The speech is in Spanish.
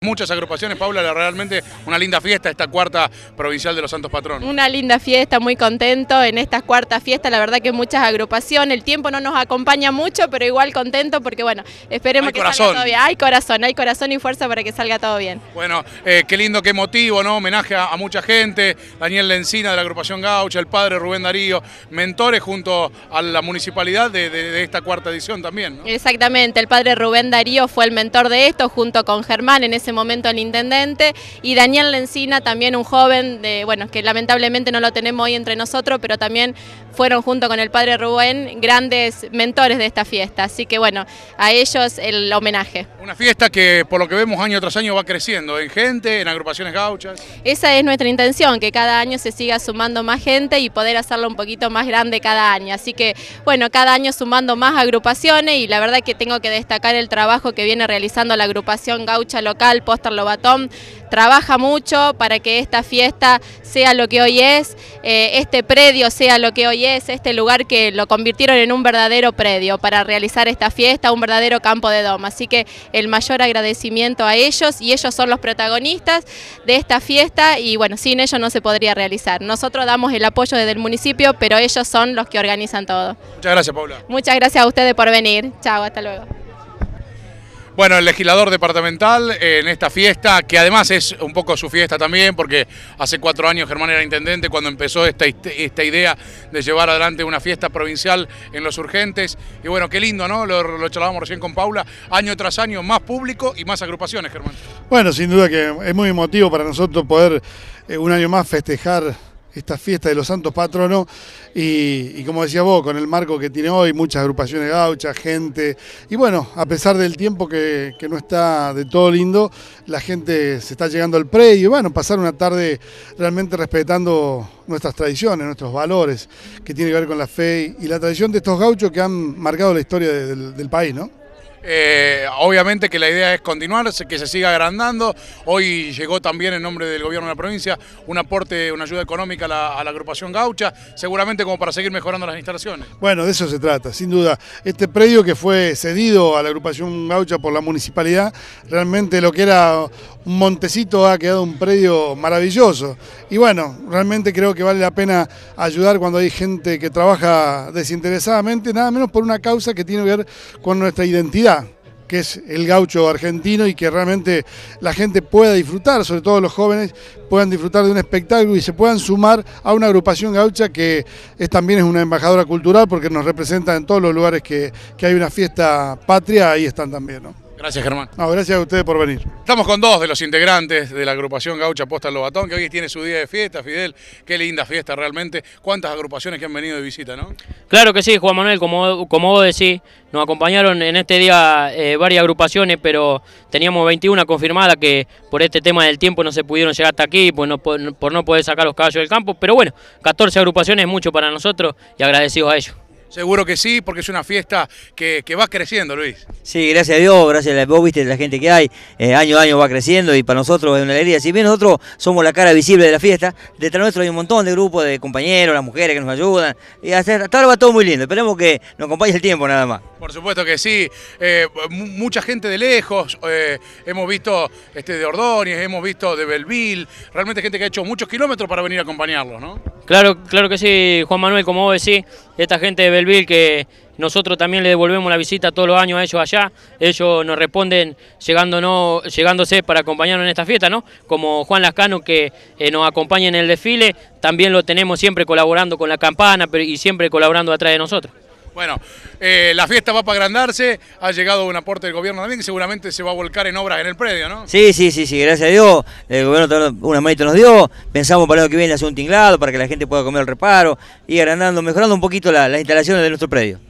Muchas agrupaciones, Paula, realmente una linda fiesta esta cuarta provincial de los Santos Patrón. Una linda fiesta, muy contento en esta cuarta fiesta, la verdad que muchas agrupaciones, el tiempo no nos acompaña mucho, pero igual contento porque bueno, esperemos que corazón. salga todo bien. Hay corazón, hay corazón y fuerza para que salga todo bien. Bueno, eh, qué lindo, qué motivo, ¿no? Homenaje a, mucha gente, Daniel Lencina de la agrupación Gaucha, el padre Rubén Darío, mentores junto a la municipalidad de, esta cuarta edición también, ¿no? Exactamente, el padre Rubén Darío fue el mentor de esto junto con Germán en ese momento el intendente, y Daniel Lencina, también un joven, de, bueno, que lamentablemente no lo tenemos hoy entre nosotros, pero también fueron junto con el padre Rubén grandes mentores de esta fiesta. Así que bueno, a ellos el homenaje. Una fiesta que por lo que vemos año tras año va creciendo en gente, en agrupaciones gauchas. Esa es nuestra intención, que cada año se siga sumando más gente y poder hacerlo un poquito más grande cada año. Así que bueno, cada año sumando más agrupaciones y la verdad que tengo que destacar el trabajo que viene realizando la agrupación gaucha local el Póster Lobatón trabaja mucho para que esta fiesta sea lo que hoy es, eh, este predio sea lo que hoy es, este lugar que lo convirtieron en un verdadero predio para realizar esta fiesta, un verdadero campo de doma. Así que el mayor agradecimiento a ellos y ellos son los protagonistas de esta fiesta y bueno, sin ellos no se podría realizar. Nosotros damos el apoyo desde el municipio, pero ellos son los que organizan todo. Muchas gracias, Paula. Muchas gracias a ustedes por venir. Chao, hasta luego. Bueno, el legislador departamental eh, en esta fiesta, que además es un poco su fiesta también, porque hace cuatro años Germán era intendente cuando empezó esta, esta idea de llevar adelante una fiesta provincial en los urgentes. Y bueno, qué lindo, ¿no? Lo, charlábamos recién con Paula, año tras año más público y más agrupaciones, Germán. Bueno, sin duda que es muy emotivo para nosotros poder eh, un año más festejar esta fiesta de los santos patronos y, como decía vos, con el marco que tiene hoy, muchas agrupaciones gauchas, gente, y bueno, a pesar del tiempo que, no está de todo lindo, la gente se está llegando al predio y bueno, pasar una tarde realmente respetando nuestras tradiciones, nuestros valores, que tiene que ver con la fe y la tradición de estos gauchos que han marcado la historia del país, ¿no? Eh, obviamente que la idea es continuar, que se siga agrandando. Hoy llegó también en nombre del gobierno de la provincia un aporte, una ayuda económica a la, agrupación gaucha, seguramente como para seguir mejorando las instalaciones. Bueno, de eso se trata, sin duda. Este predio que fue cedido a la agrupación gaucha por la municipalidad, realmente lo que era un montecito ha quedado un predio maravilloso. Y bueno, realmente creo que vale la pena ayudar cuando hay gente que trabaja desinteresadamente, nada menos por una causa que tiene que ver con nuestra identidad que es el gaucho argentino y que realmente la gente pueda disfrutar, sobre todo los jóvenes, puedan disfrutar de un espectáculo y se puedan sumar a una agrupación gaucha que es, también es una embajadora cultural porque nos representa en todos los lugares que, hay una fiesta patria, ahí están también. ¿no? Gracias, Germán. gracias a ustedes por venir. Estamos con dos de los integrantes de la agrupación Gaucha Posta Lobatón, que hoy tiene su día de fiesta, Fidel. Qué linda fiesta realmente. Cuántas agrupaciones que han venido de visita, ¿no? Claro que sí, Juan Manuel, como, como vos decís, nos acompañaron en este día eh, varias agrupaciones, pero teníamos 21 confirmadas que por este tema del tiempo no se pudieron llegar hasta aquí por, no poder sacar los caballos del campo. Pero bueno, 14 agrupaciones, mucho para nosotros y agradecidos a ellos. Seguro que sí, porque es una fiesta que, que va creciendo, Luis. Sí, gracias a Dios, gracias a vos viste la gente que hay, eh, año a año va creciendo y para nosotros es una alegría. Si bien nosotros somos la cara visible de la fiesta, detrás de nuestro hay un montón de grupos de compañeros, las mujeres que nos ayudan, y hasta, ahora va todo muy lindo, esperemos que nos acompañe el tiempo nada más. Por supuesto que sí, eh, mucha gente de lejos, eh, hemos visto este, de Ordóñez, hemos visto de Belville, realmente gente que ha hecho muchos kilómetros para venir a acompañarlos, ¿no? Claro, claro que sí, Juan Manuel, como vos decís, esta gente de bil que nosotros también le devolvemos la visita todos los años a ellos allá. Ellos nos responden llegándose para acompañarnos en esta fiesta, ¿no? Como Juan Lascano que eh, nos acompaña en el desfile, también lo tenemos siempre colaborando con la campana y siempre colaborando atrás de nosotros. Bueno, eh, la fiesta va para agrandarse, ha llegado un aporte del gobierno también, que seguramente se va a volcar en obras en el predio, ¿no? Sí, sí, sí, sí, gracias a Dios, el gobierno una manitos nos dio, pensamos para lo que viene hacer un tinglado, para que la gente pueda comer el reparo, y agrandando, mejorando un poquito las instalaciones de nuestro predio.